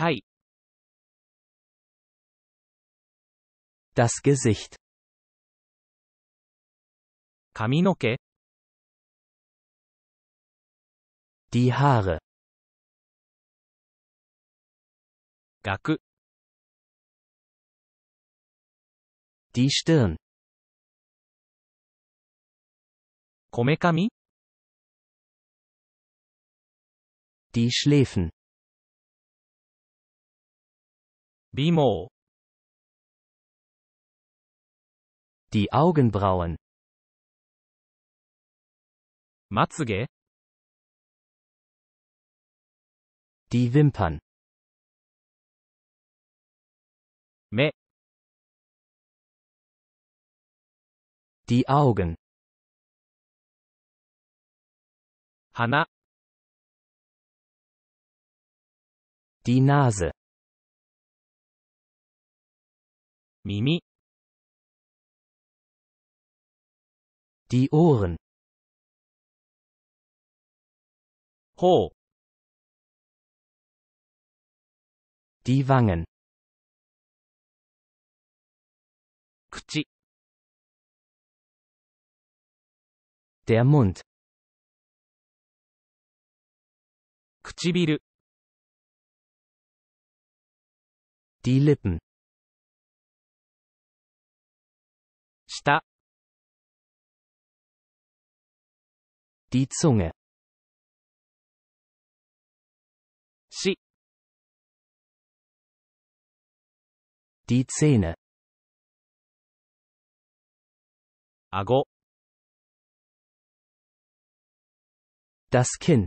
Tai Das Gesicht Kaminoke Die Haare Gaku Die Stirn Komekami Die Schläfen Bimo. Die Augenbrauen. Matsuge. Die Wimpern. Me. Die Augen. Hana. Die Nase. Mimi Die Ohren Ho Die Wangen Kuchi Der Mund Kuchibiru Die Lippen die Zunge si die Zähne ago das Kinn